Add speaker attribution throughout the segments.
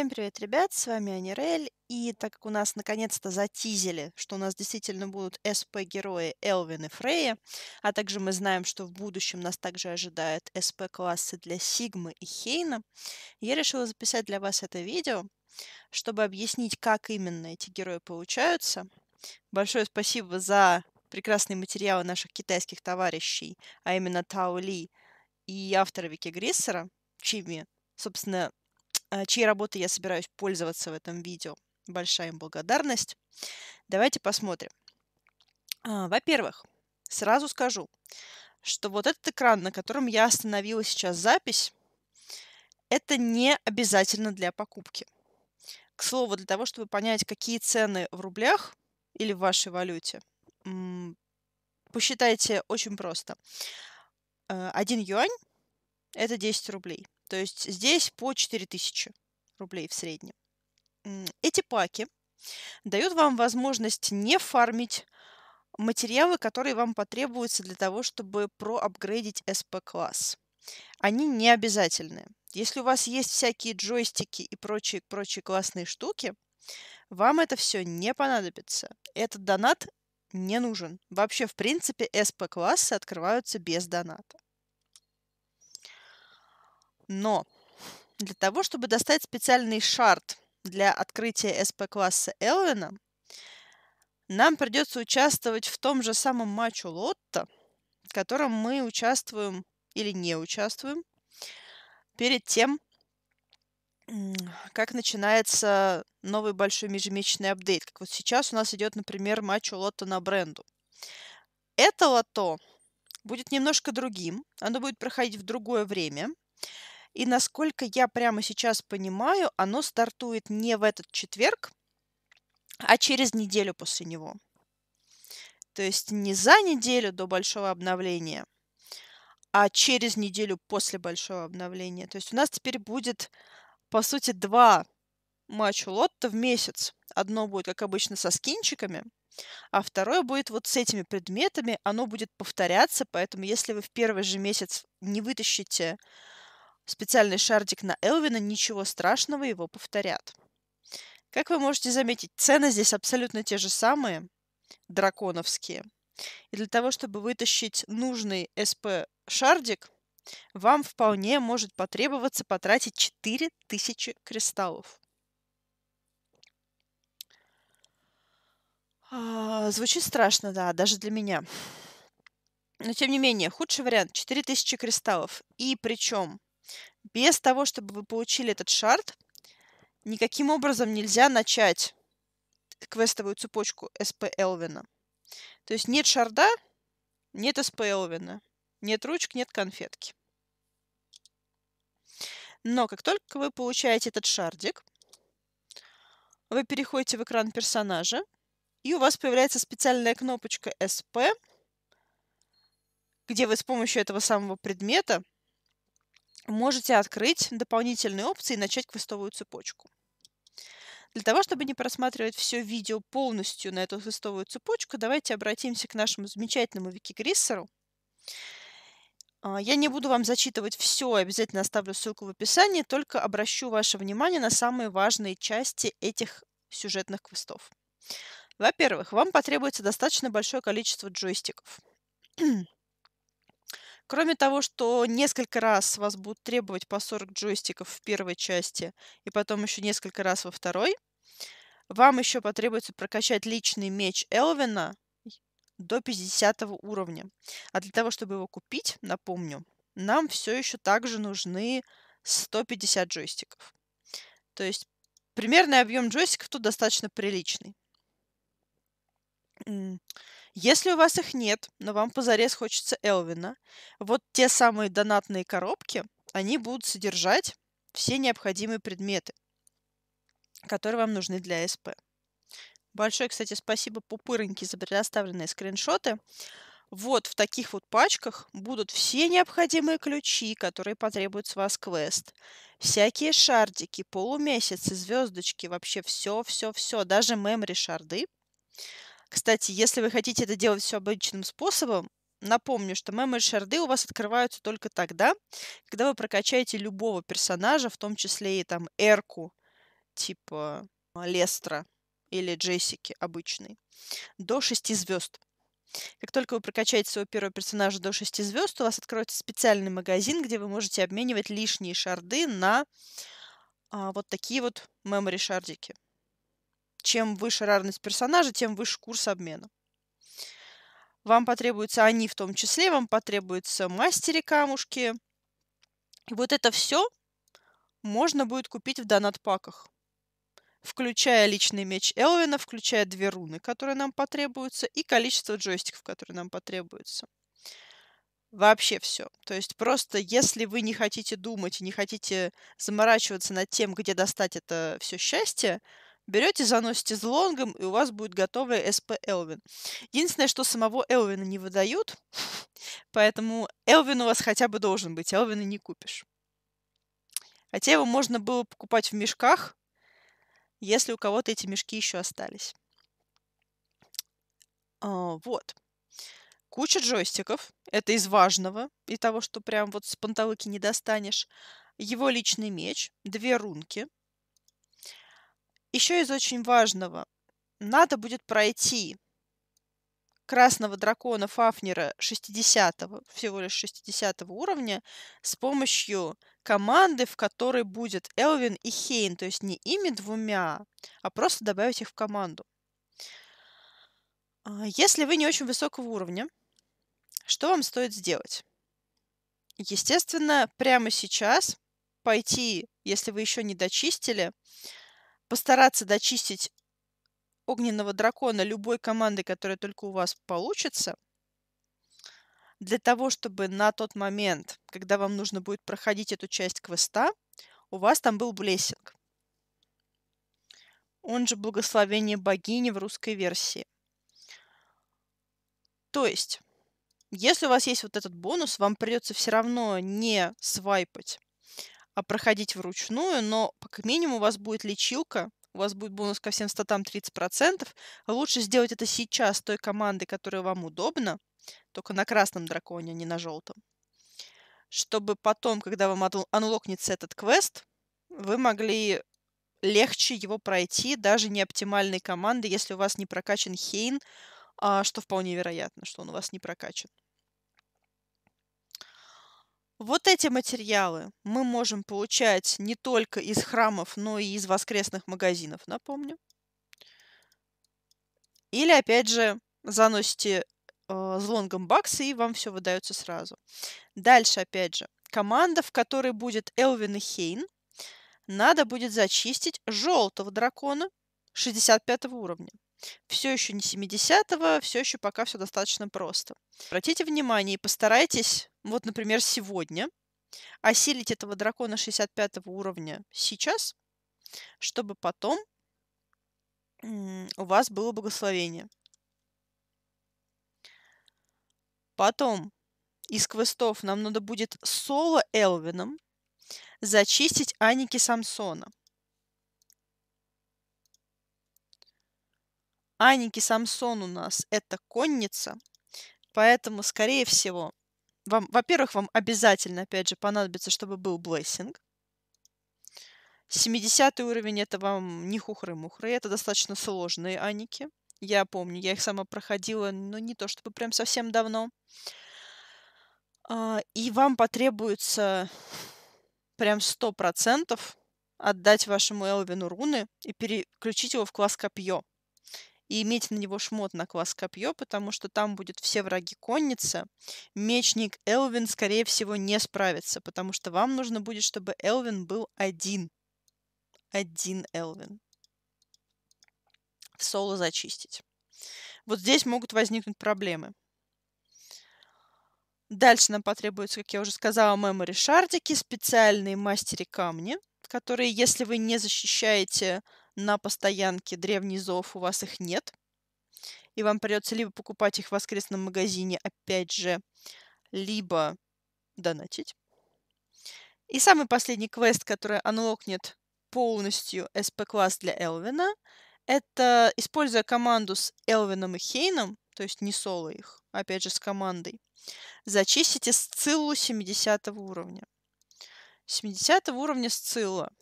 Speaker 1: Всем привет, ребят, с вами Анирель, и так как у нас наконец-то затизили, что у нас действительно будут СП-герои Элвин и Фрея, а также мы знаем, что в будущем нас также ожидают СП-классы для Сигмы и Хейна, я решила записать для вас это видео, чтобы объяснить, как именно эти герои получаются. Большое спасибо за прекрасные материалы наших китайских товарищей, а именно Тао Ли и автора Вики Гриссера, чьими собственно, а, чьей работы я собираюсь пользоваться в этом видео. Большая им благодарность. Давайте посмотрим. А, во-первых, сразу скажу, что вот этот экран, на котором я остановила сейчас запись, это не обязательно для покупки. К слову, для того, чтобы понять, какие цены в рублях или в вашей валюте, посчитайте очень просто. А, один юань – это 10 рублей – то есть здесь по 4000 рублей в среднем. Эти паки дают вам возможность не фармить материалы, которые вам потребуются для того, чтобы проапгрейдить SP-класс. Они не обязательны. Если у вас есть всякие джойстики и прочие, прочие классные штуки, вам это все не понадобится. Этот донат не нужен. Вообще, в принципе, SP-классы открываются без доната. Но для того, чтобы достать специальный шарт для открытия СП-класса Элвина, нам придется участвовать в том же самом матчу Лотта, в котором мы участвуем или не участвуем перед тем, как начинается новый большой межмесячный апдейт. Как вот сейчас у нас идет, например, матч у Лотто на бренду. Это лото будет немножко другим. Оно будет проходить в другое время. И насколько я прямо сейчас понимаю, оно стартует не в этот четверг, а через неделю после него. То есть не за неделю до большого обновления, а через неделю после большого обновления. То есть у нас теперь будет, по сути, два матча лотта в месяц. Одно будет, как обычно, со скинчиками, а второе будет вот с этими предметами. Оно будет повторяться, поэтому если вы в первый же месяц не вытащите специальный шардик на Элвина, ничего страшного, его повторят. Как вы можете заметить, цены здесь абсолютно те же самые, драконовские. И для того, чтобы вытащить нужный СП-шардик, вам вполне может потребоваться потратить 4000 кристаллов. А, звучит страшно, да, даже для меня. Но тем не менее, худший вариант 4000 кристаллов. И причем без того, чтобы вы получили этот шард, никаким образом нельзя начать квестовую цепочку СП Элвина. То есть нет шарда, нет СП Элвина, нет ручек, нет конфетки. Но как только вы получаете этот шардик, вы переходите в экран персонажа, и у вас появляется специальная кнопочка СП, где вы с помощью этого самого предмета – можете открыть дополнительные опции и начать квестовую цепочку. Для того, чтобы не просматривать все видео полностью на эту квестовую цепочку, давайте обратимся к нашему замечательному Викигриссеру. А, я не буду вам зачитывать все, обязательно оставлю ссылку в описании, только обращу ваше внимание на самые важные части этих сюжетных квестов. Во-первых, вам потребуется достаточно большое количество джойстиков. Кроме того, что несколько раз вас будут требовать по 40 джойстиков в первой части и потом еще несколько раз во второй, вам еще потребуется прокачать личный меч Элвина до 50 уровня. А для того, чтобы его купить, напомню, нам все еще также нужны 150 джойстиков. То есть примерный объем джойстиков тут достаточно приличный. Если у вас их нет, но вам позарез хочется Элвина, вот те самые донатные коробки, они будут содержать все необходимые предметы, которые вам нужны для СП. Большое, кстати, спасибо Пупырыньке за предоставленные скриншоты. Вот в таких вот пачках будут все необходимые ключи, которые потребует с вас квест. Всякие шардики, полумесяцы, звездочки, вообще все-все-все, даже мемри шарды. Кстати, если вы хотите это делать все обычным способом, Напомню, что мемори-шарды у вас открываются только тогда, когда вы прокачаете любого персонажа, в том числе и там Эрку, типа а, Лестра или Джессики обычной, до 6 звезд. Как только вы прокачаете своего первого персонажа до 6 звезд, у вас откроется специальный магазин, где вы можете обменивать лишние шарды на а, вот такие вот мемори-шардики. Чем выше рарность персонажа, тем выше курс обмена. Вам потребуются они в том числе, вам потребуются мастери камушки. И вот это все можно будет купить в донат-паках. Включая личный меч Элвина, включая две руны, которые нам потребуются, и количество джойстиков, которые нам потребуются. Вообще все. То есть просто если вы не хотите думать, не хотите заморачиваться над тем, где достать это все счастье, Берете, заносите с лонгом, и у вас будет готовый СП Элвин. Единственное, что самого Элвина не выдают, поэтому Элвин у вас хотя бы должен быть, Элвина не купишь. Хотя его можно было покупать в мешках, если у кого-то эти мешки еще остались. А, вот. Куча джойстиков. Это из важного и того, что прям вот с панталыки не достанешь. Его личный меч, две рунки – еще из очень важного. Надо будет пройти красного дракона Фафнера 60-го, всего лишь 60 уровня, с помощью команды, в которой будет Элвин и Хейн. То есть не ими двумя, а просто добавить их в команду. А, если вы не очень высокого уровня, что вам стоит сделать? Естественно, прямо сейчас пойти, если вы еще не дочистили, постараться дочистить огненного дракона любой командой, которая только у вас получится, для того, чтобы на тот момент, когда вам нужно будет проходить эту часть квеста, у вас там был блессинг. Он же благословение богини в русской версии. То есть, если у вас есть вот этот бонус, вам придется все равно не свайпать а, проходить вручную, но как минимум у вас будет лечилка, у вас будет бонус ко всем статам 30%. Лучше сделать это сейчас той командой, которая вам удобна, только на красном драконе, а не на желтом. Чтобы потом, когда вам анлокнется этот квест, вы могли легче его пройти даже не оптимальной команды, если у вас не прокачан Хейн, а, что вполне вероятно, что он у вас не прокачан. Вот эти материалы мы можем получать не только из храмов, но и из воскресных магазинов, напомню. Или, опять же, заносите э, злонгом баксы, и вам все выдается сразу. Дальше, опять же, команда, в которой будет Элвин и Хейн, надо будет зачистить желтого дракона 65 уровня. Все еще не 70-го, все еще пока все достаточно просто. Обратите внимание и постарайтесь, вот, например, сегодня, осилить этого дракона 65 уровня сейчас, чтобы потом у вас было благословение. Потом из квестов нам надо будет соло Элвином зачистить Аники Самсона – Аники Самсон у нас это конница, поэтому, скорее всего, вам, во-первых, вам обязательно, опять же, понадобится, чтобы был блейсинг. 70 уровень это вам не хухры-мухры, это достаточно сложные аники. Я помню, я их сама проходила, но не то чтобы прям совсем давно. А, и вам потребуется прям 100% отдать вашему Элвину руны и переключить его в класс копье и иметь на него шмот на класс копье, потому что там будет все враги конницы. Мечник Элвин, скорее всего, не справится, потому что вам нужно будет, чтобы Элвин был один. Один Элвин. В соло зачистить. Вот здесь могут возникнуть проблемы. Дальше нам потребуются, как я уже сказала, мемори шардики, специальные мастери камни, которые, если вы не защищаете на постоянке древний зов, у вас их нет. И вам придется либо покупать их в воскресном магазине, опять же, либо донатить. И самый последний квест, который анлокнет полностью SP-класс для Элвина, это, используя команду с Элвином и Хейном, то есть не соло их, а опять же с командой, зачистите сциллу 70 уровня. 70 уровня сцилла –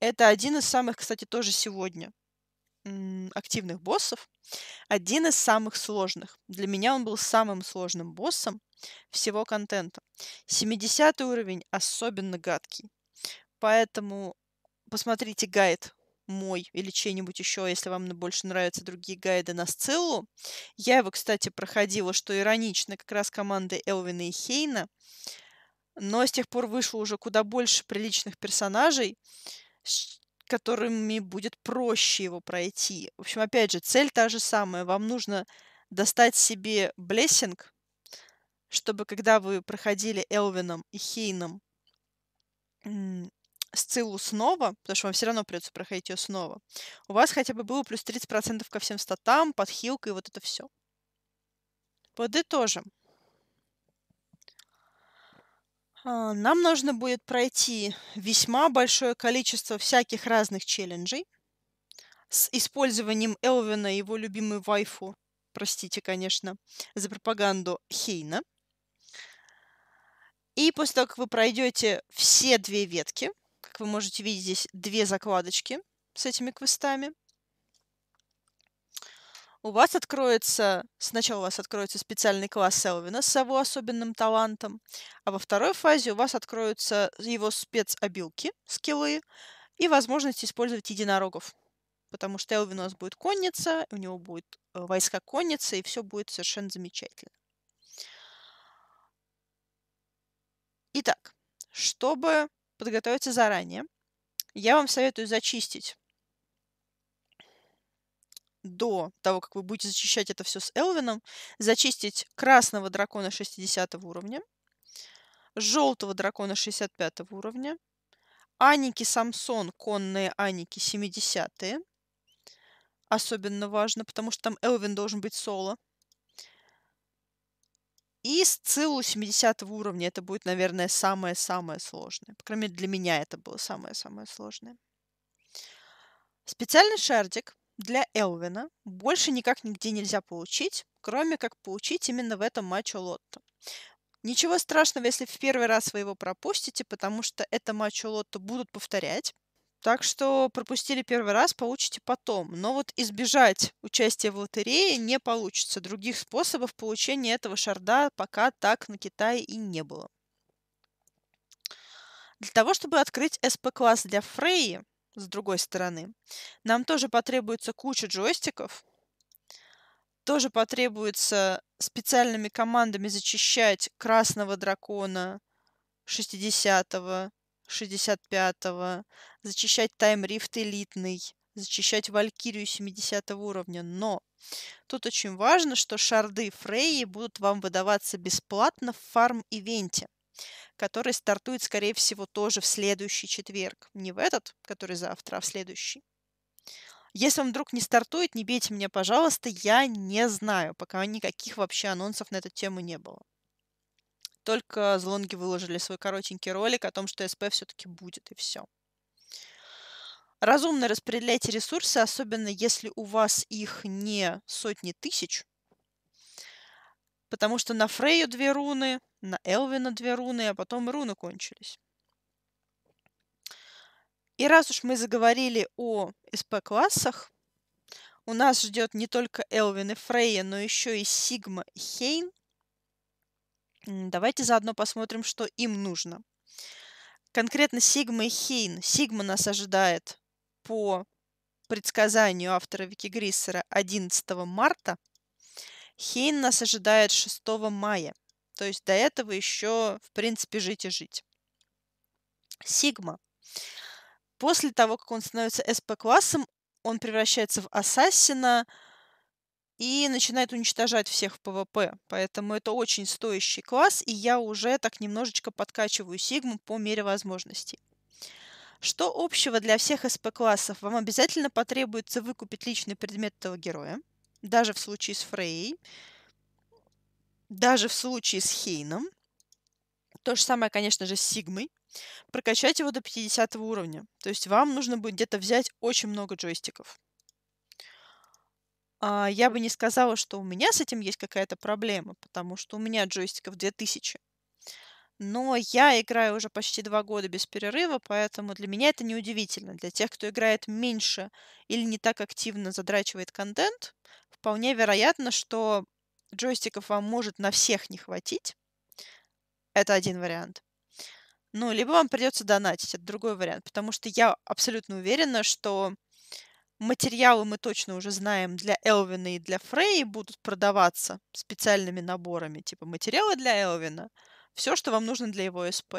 Speaker 1: это один из самых, кстати, тоже сегодня активных боссов. Один из самых сложных. Для меня он был самым сложным боссом всего контента. 70 уровень особенно гадкий. Поэтому посмотрите гайд мой или чей-нибудь еще, если вам больше нравятся другие гайды на Сциллу. Я его, кстати, проходила, что иронично, как раз команды Элвина и Хейна. Но с тех пор вышло уже куда больше приличных персонажей которыми будет проще его пройти. В общем, опять же, цель та же самая. Вам нужно достать себе блессинг, чтобы когда вы проходили Элвином и Хейном с целу снова, потому что вам все равно придется проходить ее снова, у вас хотя бы было плюс 30% ко всем статам, подхилка и вот это все. Подытожим. А, нам нужно будет пройти весьма большое количество всяких разных челленджей с использованием Элвина и его любимой вайфу, простите, конечно, за пропаганду Хейна. И после того, как вы пройдете все две ветки, как вы можете видеть, здесь две закладочки с этими квестами – у вас откроется, сначала у вас откроется специальный класс Селвина с его особенным талантом, а во второй фазе у вас откроются его спецобилки, скиллы и возможность использовать единорогов. Потому что Элвин у нас будет конница, у него будет э, войска конницы, и все будет совершенно замечательно. Итак, чтобы подготовиться заранее, я вам советую зачистить до того, как вы будете зачищать это все с Элвином, зачистить красного дракона 60 уровня, желтого дракона 65 уровня, Аники Самсон, конные Аники 70 -е. Особенно важно, потому что там Элвин должен быть соло. И с Сциллу 70 уровня. Это будет, наверное, самое-самое сложное. По крайней мере, для меня это было самое-самое сложное. Специальный шардик для Элвина больше никак нигде нельзя получить, кроме как получить именно в этом матче лотто. Ничего страшного, если в первый раз вы его пропустите, потому что это матч лотто будут повторять. Так что пропустили первый раз, получите потом. Но вот избежать участия в лотерее не получится. Других способов получения этого шарда пока так на Китае и не было. Для того, чтобы открыть СП-класс для Фрейи, с другой стороны, нам тоже потребуется куча джойстиков, тоже потребуется специальными командами зачищать красного дракона 60-го, 65-го, зачищать тайм-рифт элитный, зачищать Валькирию 70 уровня. Но тут очень важно, что шарды Фрейи будут вам выдаваться бесплатно в фарм-ивенте – который стартует, скорее всего, тоже в следующий четверг. Не в этот, который завтра, а в следующий. Если он вдруг не стартует, не бейте меня, пожалуйста, я не знаю, пока никаких вообще анонсов на эту тему не было. Только Злонги выложили свой коротенький ролик о том, что СП все-таки будет, и все. Разумно распределяйте ресурсы, особенно если у вас их не сотни тысяч, потому что на Фрейю две руны, на Элвина две руны, а потом и руны кончились. И раз уж мы заговорили о СП-классах, у нас ждет не только Элвин и Фрейя, но еще и Сигма и Хейн. Давайте заодно посмотрим, что им нужно. Конкретно Сигма и Хейн. Сигма нас ожидает по предсказанию автора Вики Гриссера 11 марта. Хейн нас ожидает 6 мая. То есть до этого еще, в принципе, жить и жить. Сигма. После того, как он становится СП-классом, он превращается в ассасина и начинает уничтожать всех в ПВП. Поэтому это очень стоящий класс, и я уже так немножечко подкачиваю Сигму по мере возможностей. Что общего для всех СП-классов? Вам обязательно потребуется выкупить личный предмет этого героя, даже в случае с Фрейей даже в случае с Хейном, то же самое, конечно же, с Сигмой, прокачать его до 50 уровня. То есть вам нужно будет где-то взять очень много джойстиков. А я бы не сказала, что у меня с этим есть какая-то проблема, потому что у меня джойстиков 2000. Но я играю уже почти два года без перерыва, поэтому для меня это неудивительно. Для тех, кто играет меньше или не так активно задрачивает контент, вполне вероятно, что джойстиков вам может на всех не хватить. Это один вариант. Ну, либо вам придется донатить, это другой вариант, потому что я абсолютно уверена, что материалы мы точно уже знаем для Элвина и для Фрей будут продаваться специальными наборами, типа материалы для Элвина, все, что вам нужно для его СП.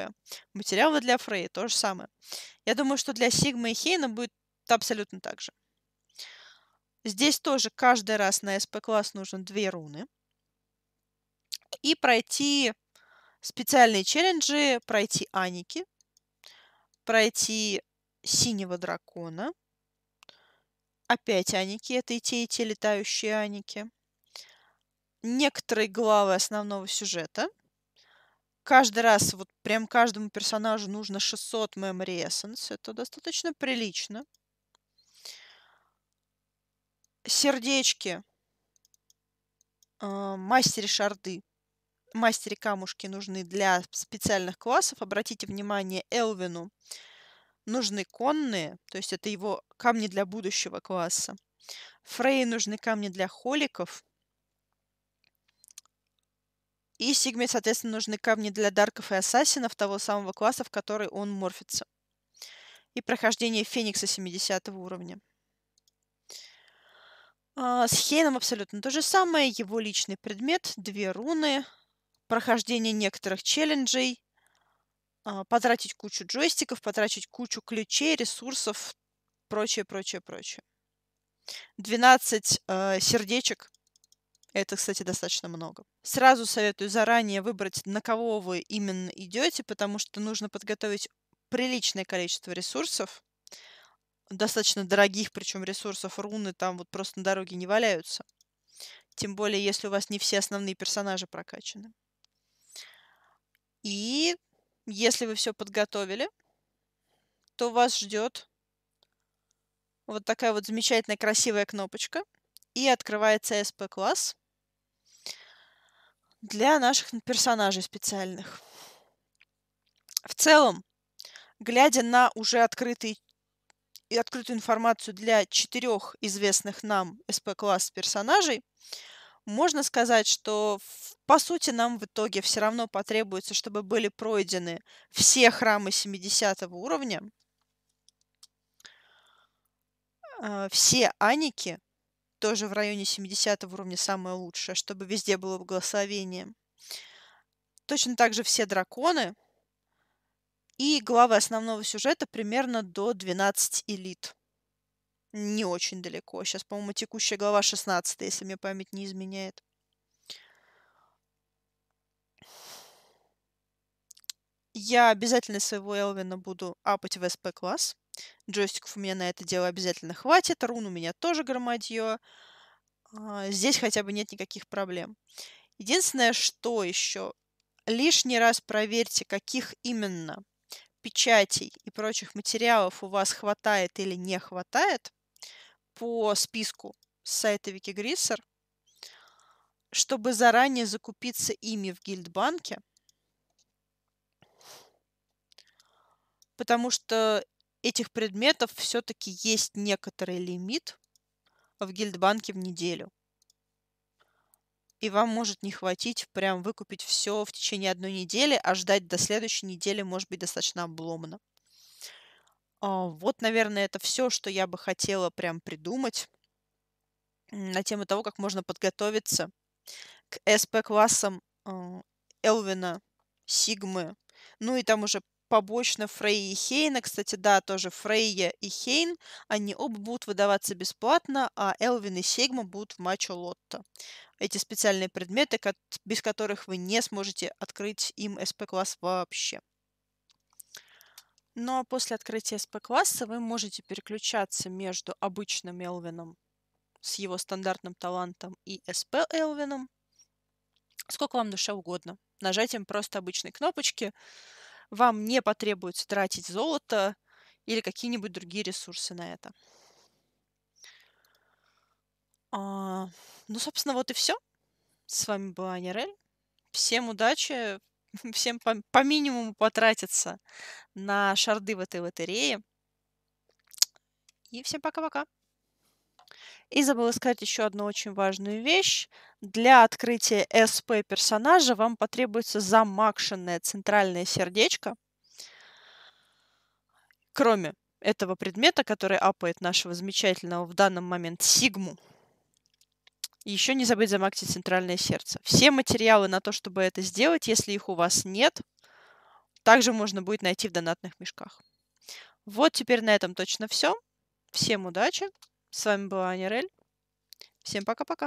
Speaker 1: Материалы для Фрей то же самое. Я думаю, что для Сигмы и Хейна будет абсолютно так же. Здесь тоже каждый раз на СП-класс нужно две руны – и пройти специальные челленджи, пройти Аники, пройти Синего Дракона. Опять Аники, это и те, и те летающие Аники. Некоторые главы основного сюжета. Каждый раз, вот прям каждому персонажу нужно 600 memory essence. Это достаточно прилично. Сердечки. Э, а, мастере шарды мастере камушки нужны для специальных классов. Обратите внимание, Элвину нужны конные, то есть это его камни для будущего класса. Фрей нужны камни для холиков. И Сигме, соответственно, нужны камни для дарков и ассасинов того самого класса, в который он морфится. И прохождение Феникса 70 уровня. А, с Хейном абсолютно то же самое. Его личный предмет, две руны, прохождение некоторых челленджей, а, потратить кучу джойстиков, потратить кучу ключей, ресурсов, прочее, прочее, прочее. 12 э, сердечек. Это, кстати, достаточно много. Сразу советую заранее выбрать, на кого вы именно идете, потому что нужно подготовить приличное количество ресурсов, достаточно дорогих, причем ресурсов, руны там вот просто на дороге не валяются. Тем более, если у вас не все основные персонажи прокачаны. И если вы все подготовили, то вас ждет вот такая вот замечательная красивая кнопочка. И открывается SP-класс для наших персонажей специальных. В целом, глядя на уже открытый и открытую информацию для четырех известных нам SP-класс персонажей, можно сказать, что по сути нам в итоге все равно потребуется, чтобы были пройдены все храмы 70 уровня, а, все аники, тоже в районе 70 уровня самое лучшее, чтобы везде было благословение. Точно так же все драконы и главы основного сюжета примерно до 12 элит. Не очень далеко. Сейчас, по-моему, текущая глава 16, если мне память не изменяет. Я обязательно своего Элвина буду апать в СП-класс. Джойстиков у меня на это дело обязательно хватит. Рун у меня тоже громадье. А, здесь хотя бы нет никаких проблем. Единственное, что еще. Лишний раз проверьте, каких именно печатей и прочих материалов у вас хватает или не хватает, по списку с сайта Викигриссер, чтобы заранее закупиться ими в Гильдбанке, потому что этих предметов все-таки есть некоторый лимит в Гильдбанке в неделю. И вам может не хватить прям выкупить все в течение одной недели, а ждать до следующей недели может быть достаточно обломно. А, вот, наверное, это все, что я бы хотела прям придумать на тему того, как можно подготовиться к СП-классам а, Элвина, Сигмы, ну и там уже побочно Фрей и Хейна. Кстати, да, тоже Фрейя и Хейн, они оба будут выдаваться бесплатно, а Элвин и Сигма будут в матче Лотто. Эти специальные предметы, без которых вы не сможете открыть им СП-класс вообще. Ну а после открытия SP-класса вы можете переключаться между обычным Элвином с его стандартным талантом и SP Элвином сколько вам душе угодно. Нажатием просто обычной кнопочки вам не потребуется тратить золото или какие-нибудь другие ресурсы на это. А, ну, собственно, вот и все. С вами была Анирель. Всем удачи, всем по, по минимуму потратиться на шарды в этой лотерее. И всем пока-пока. И забыла сказать еще одну очень важную вещь. Для открытия СП персонажа вам потребуется замакшенное центральное сердечко, кроме этого предмета, который апает нашего замечательного в данный момент Сигму. И еще не забыть замактить центральное сердце. Все материалы на то, чтобы это сделать, если их у вас нет, также можно будет найти в донатных мешках. Вот теперь на этом точно все. Всем удачи. С вами была Анирель. Всем пока-пока.